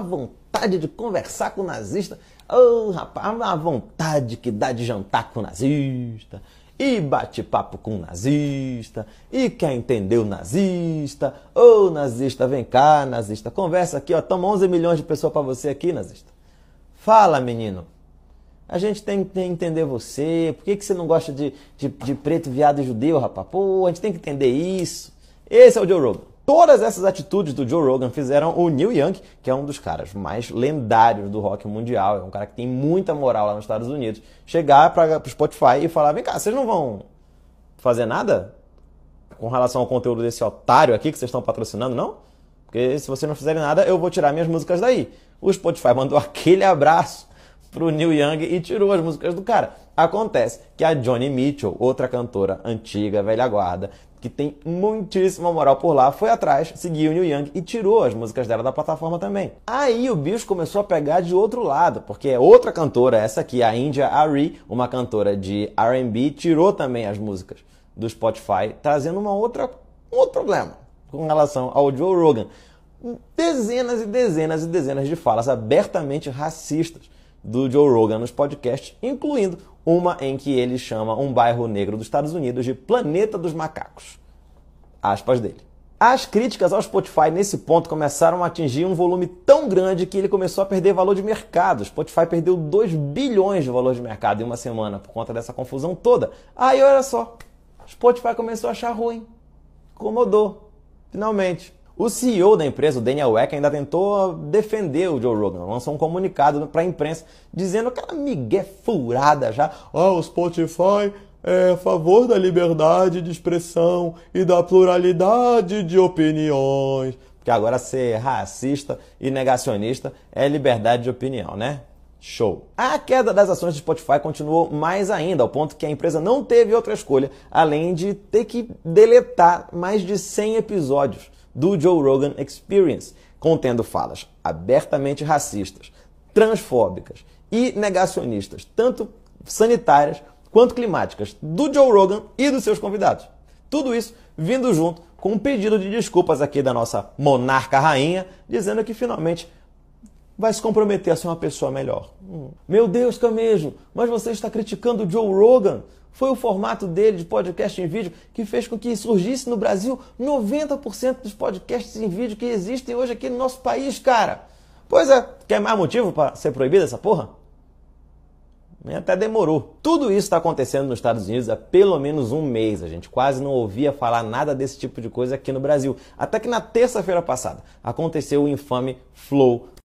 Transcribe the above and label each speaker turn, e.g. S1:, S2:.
S1: A vontade de conversar com o nazista. Ô, oh, rapaz, a vontade que dá de jantar com o nazista. E bate papo com o nazista. E quer entender o nazista. Ô, oh, nazista, vem cá, nazista. Conversa aqui, ó. Toma 11 milhões de pessoas para você aqui, nazista. Fala, menino. A gente tem que entender você. Por que, que você não gosta de, de, de preto, viado e judeu, rapaz? Pô, a gente tem que entender isso. Esse é o Joe Rogan. Todas essas atitudes do Joe Rogan fizeram o Neil Young, que é um dos caras mais lendários do rock mundial, é um cara que tem muita moral lá nos Estados Unidos, chegar para o Spotify e falar: vem cá, vocês não vão fazer nada com relação ao conteúdo desse otário aqui que vocês estão patrocinando, não? Porque se vocês não fizerem nada, eu vou tirar minhas músicas daí. O Spotify mandou aquele abraço pro Neil Young e tirou as músicas do cara. Acontece que a Johnny Mitchell, outra cantora antiga, velha guarda, que tem muitíssima moral por lá, foi atrás, seguiu Neil Young e tirou as músicas dela da plataforma também. Aí o bicho começou a pegar de outro lado, porque é outra cantora, essa aqui, a India Ari, uma cantora de R&B, tirou também as músicas do Spotify, trazendo uma outra, um outro problema com relação ao Joe Rogan. Dezenas e dezenas e dezenas de falas abertamente racistas do Joe Rogan nos podcasts, incluindo uma em que ele chama um bairro negro dos Estados Unidos de Planeta dos Macacos. Aspas dele. As críticas ao Spotify nesse ponto começaram a atingir um volume tão grande que ele começou a perder valor de mercado. O Spotify perdeu 2 bilhões de valor de mercado em uma semana por conta dessa confusão toda. Aí olha só, Spotify começou a achar ruim. Incomodou. Finalmente. O CEO da empresa, o Daniel Eck, ainda tentou defender o Joe Rogan, lançou um comunicado para a imprensa dizendo aquela migué furada já, ah, o Spotify é a favor da liberdade de expressão e da pluralidade de opiniões. Porque agora ser racista e negacionista é liberdade de opinião, né? Show. A queda das ações do Spotify continuou mais ainda, ao ponto que a empresa não teve outra escolha, além de ter que deletar mais de 100 episódios do Joe Rogan Experience, contendo falas abertamente racistas, transfóbicas e negacionistas, tanto sanitárias quanto climáticas, do Joe Rogan e dos seus convidados. Tudo isso vindo junto com um pedido de desculpas aqui da nossa monarca rainha, dizendo que finalmente vai se comprometer a ser uma pessoa melhor. Hum. Meu Deus, Camejo, mas você está criticando o Joe Rogan? Foi o formato dele de podcast em vídeo que fez com que surgisse no Brasil 90% dos podcasts em vídeo que existem hoje aqui no nosso país, cara. Pois é, quer mais motivo para ser proibida essa porra? Até demorou. Tudo isso está acontecendo nos Estados Unidos há pelo menos um mês. A gente quase não ouvia falar nada desse tipo de coisa aqui no Brasil. Até que na terça-feira passada aconteceu o infame Flow